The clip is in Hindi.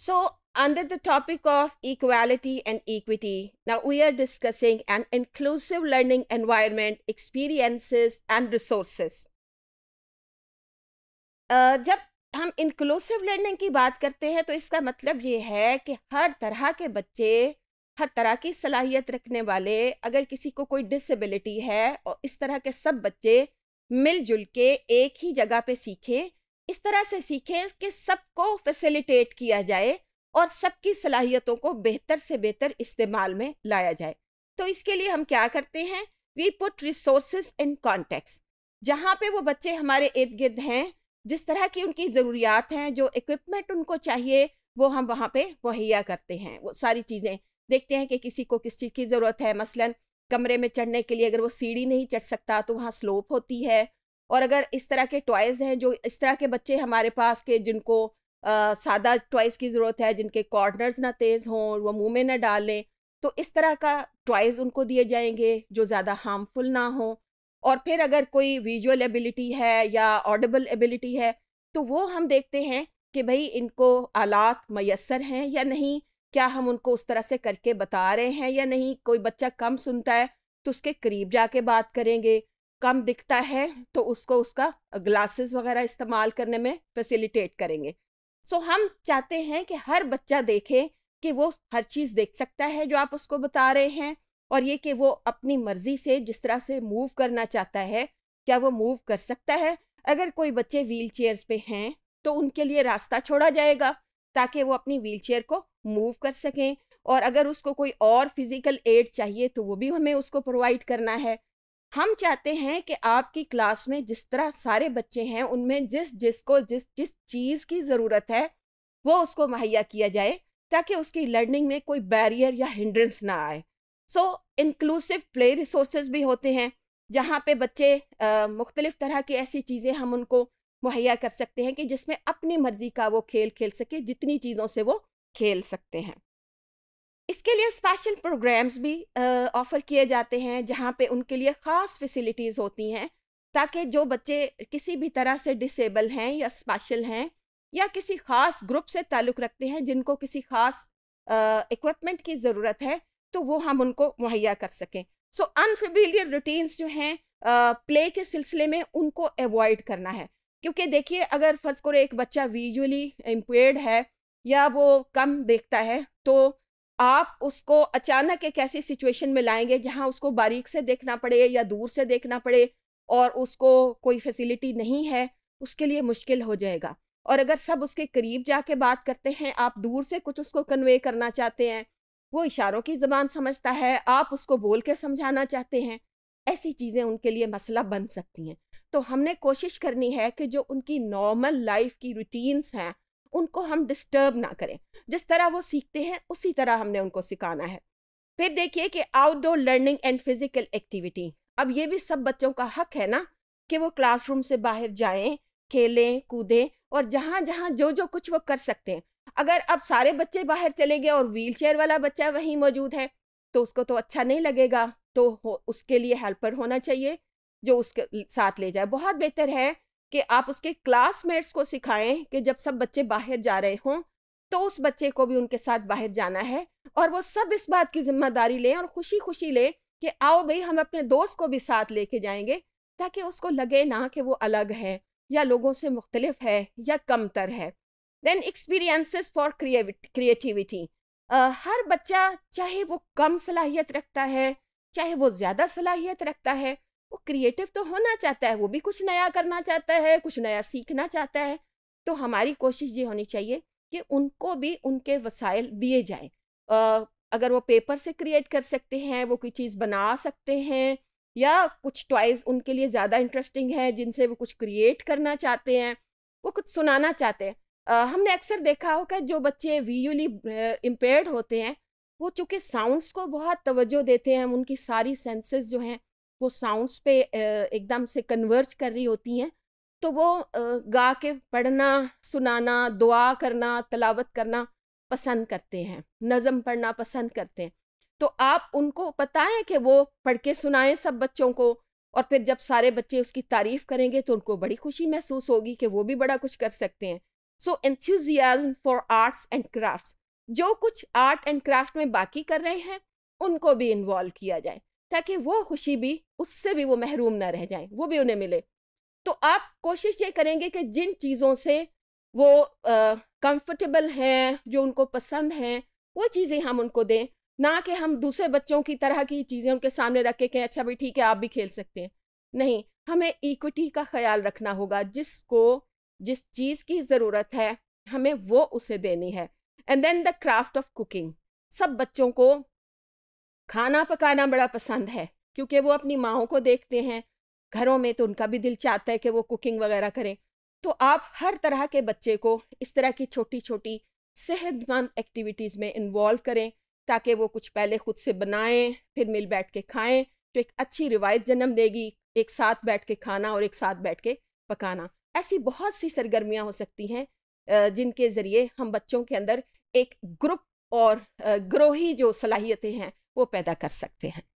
So, under the topic of equality and equity, now we are discussing an inclusive learning environment, experiences, and resources. Uh, जब हम इंक्लूसिव लर्निंग की बात करते हैं तो इसका मतलब ये है कि हर तरह के बच्चे हर तरह की सलाहियत रखने वाले अगर किसी को कोई डिसेबिलिटी है और इस तरह के सब बच्चे मिलजुल के एक ही जगह पे सीखें इस तरह से सीखें कि सबको फैसिलिटेट किया जाए और सबकी सलाहियतों को बेहतर से बेहतर इस्तेमाल में लाया जाए तो इसके लिए हम क्या करते हैं we put resource in context जहाँ पे वो बच्चे हमारे इर्द गिर्द हैं जिस तरह की उनकी ज़रूरियात हैं जो इक्विपमेंट उनको चाहिए वो हम वहाँ पे मुहैया करते हैं वो सारी चीज़ें देखते हैं कि किसी को किस चीज़ की ज़रूरत है मसलन कमरे में चढ़ने के लिए अगर वो सीढ़ी नहीं चढ़ सकता तो वहाँ स्लोप होती है और अगर इस तरह के टॉयज़ हैं जो इस तरह के बच्चे हमारे पास के जिनको आ, सादा टॉयज़ की ज़रूरत है जिनके कॉर्नर्स ना तेज़ हों वो मुंह में ना डालें तो इस तरह का टॉयज़ उनको दिए जाएंगे जो ज़्यादा हार्मफुल ना हो और फिर अगर कोई विजुअल एबिलिटी है या ऑडिबल एबिलिटी है तो वो हम देखते हैं कि भाई इनको आलात मैसर हैं या नहीं क्या हम उनको उस तरह से करके बता रहे हैं या नहीं कोई बच्चा कम सुनता है तो उसके करीब जाके बात करेंगे कम दिखता है तो उसको उसका ग्लासेस वगैरह इस्तेमाल करने में फैसिलिटेट करेंगे सो so, हम चाहते हैं कि हर बच्चा देखे कि वो हर चीज़ देख सकता है जो आप उसको बता रहे हैं और ये कि वो अपनी मर्जी से जिस तरह से मूव करना चाहता है क्या वो मूव कर सकता है अगर कोई बच्चे व्हील चेयर्स पे हैं तो उनके लिए रास्ता छोड़ा जाएगा ताकि वो अपनी व्हील चेयर को मूव कर सकें और अगर उसको कोई और फिज़िकल एड चाहिए तो वो भी हमें उसको प्रोवाइड करना है हम चाहते हैं कि आपकी क्लास में जिस तरह सारे बच्चे हैं उनमें जिस जिसको जिस जिस चीज़ की ज़रूरत है वो उसको मुहैया किया जाए ताकि उसकी लर्निंग में कोई बैरियर या हिंड्रेंस ना आए सो इंक्लूसिव प्ले रिसोर्स भी होते हैं जहाँ पे बच्चे मुख्तलिफ़ तरह की ऐसी चीज़ें हम उनको मुहैया कर सकते हैं कि जिसमें अपनी मर्ज़ी का वो खेल खेल सके जितनी चीज़ों से वो खेल सकते हैं इसके लिए स्पेशल प्रोग्राम्स भी ऑफ़र किए जाते हैं जहाँ पे उनके लिए ख़ास फैसिलिटीज़ होती हैं ताकि जो बच्चे किसी भी तरह से डिसेबल हैं या स्पेशल हैं या किसी ख़ास ग्रुप से ताल्लुक़ रखते हैं जिनको किसी ख़ास इक्वमेंट की ज़रूरत है तो वो हम उनको मुहैया कर सकें सो अनफेबिलियर रूटीन्स जो हैं प्ले के सिलसिले में उनको अवॉइड करना है क्योंकि देखिए अगर फर्ज करो एक बच्चा विजुअली इम्पेयर्ड है या वो कम देखता है तो आप उसको अचानक एक ऐसी सिचुएशन में लाएंगे जहां उसको बारीक से देखना पड़े या दूर से देखना पड़े और उसको कोई फैसिलिटी नहीं है उसके लिए मुश्किल हो जाएगा और अगर सब उसके करीब जाके बात करते हैं आप दूर से कुछ उसको कन्वे करना चाहते हैं वो इशारों की ज़बान समझता है आप उसको बोल के समझाना चाहते हैं ऐसी चीज़ें उनके लिए मसला बन सकती हैं तो हमने कोशिश करनी है कि जो उनकी नॉर्मल लाइफ की रूटीन्स हैं उनको हम डिस्टर्ब ना करें जिस तरह वो सीखते हैं उसी तरह हमने उनको सिखाना है फिर देखिए कि outdoor learning and physical activity अब ये भी सब बच्चों का हक है ना कि वो क्लासरूम से बाहर जाएं खेलें कूदें और जहाँ जहाँ जो जो कुछ वो कर सकते हैं अगर अब सारे बच्चे बाहर चले गए और व्हील वाला बच्चा वहीं मौजूद है तो उसको तो अच्छा नहीं लगेगा तो उसके लिए हेल्पर होना चाहिए जो उसके साथ ले जाए बहुत बेहतर है कि आप उसके क्लासमेट्स को सिखाएं कि जब सब बच्चे बाहर जा रहे हों तो उस बच्चे को भी उनके साथ बाहर जाना है और वो सब इस बात की जिम्मेदारी लें और खुशी खुशी लें कि आओ भाई हम अपने दोस्त को भी साथ लेके जाएंगे ताकि उसको लगे ना कि वो अलग है या लोगों से मुख्तलिफ है या कमतर है देन एक्सपीरियंसेस फॉर क्रिएटिविटी हर बच्चा चाहे वो कम सलाहियत रखता है चाहे वो ज़्यादा सलाहियत रखता है वो क्रिएटिव तो होना चाहता है वो भी कुछ नया करना चाहता है कुछ नया सीखना चाहता है तो हमारी कोशिश ये होनी चाहिए कि उनको भी उनके वसाइल दिए जाए अगर वो पेपर से क्रिएट कर सकते हैं वो कोई चीज़ बना सकते हैं या कुछ टॉयज़ उनके लिए ज़्यादा इंटरेस्टिंग है जिनसे वो कुछ क्रिएट करना चाहते हैं वो कुछ सुनाना चाहते हैं आ, हमने अक्सर देखा होगा जो बच्चे विजुअली इम्पेयर्ड होते हैं वो चूँकि साउंड्स को बहुत तवज्जो देते हैं उनकी सारी सेंसेस जो हैं वो साउंड्स पे एकदम से कन्वर्ज कर रही होती हैं तो वो गा के पढ़ना सुनाना दुआ करना तलावत करना पसंद करते हैं नज़म पढ़ना पसंद करते हैं तो आप उनको पता है कि वो पढ़ के सुनाएं सब बच्चों को और फिर जब सारे बच्चे उसकी तारीफ़ करेंगे तो उनको बड़ी खुशी महसूस होगी कि वो भी बड़ा कुछ कर सकते हैं so enthusiasm for arts and crafts जो कुछ आर्ट एंड क्राफ्ट में बाकी कर रहे हैं उनको भी इन्वॉल्व किया जाए ताकि वो खुशी भी उससे भी वो महरूम ना रह जाए वो भी उन्हें मिले तो आप कोशिश ये करेंगे कि जिन चीज़ों से वो कंफर्टेबल हैं जो उनको पसंद हैं वो चीज़ें हम उनको दें ना कि हम दूसरे बच्चों की तरह की चीज़ें उनके सामने रख के कहें अच्छा भाई ठीक है आप भी खेल सकते हैं नहीं हमें इक्विटी का ख्याल रखना होगा जिसको जिस चीज़ की ज़रूरत है हमें वो उसे देनी है and then the craft of cooking सब बच्चों को खाना पकाना बड़ा पसंद है क्योंकि वो अपनी माओ को देखते हैं घरों में तो उनका भी दिल चाहता है कि वो कुकिंग वगैरह करें तो आप हर तरह के बच्चे को इस तरह की छोटी छोटी सेहतमंद एक्टिविटीज़ में इन्वॉल्व करें ताकि वो कुछ पहले खुद से बनाएं फिर मिल बैठ के खाएं तो एक अच्छी रिवायत जन्म देगी एक साथ बैठ के खाना और एक साथ बैठ के पकाना ऐसी बहुत सी सरगर्मियाँ हो सकती हैं जिनके ज़रिए हम बच्चों के अंदर एक ग्रुप और ग्रोही जो सलाहियतें हैं वो पैदा कर सकते हैं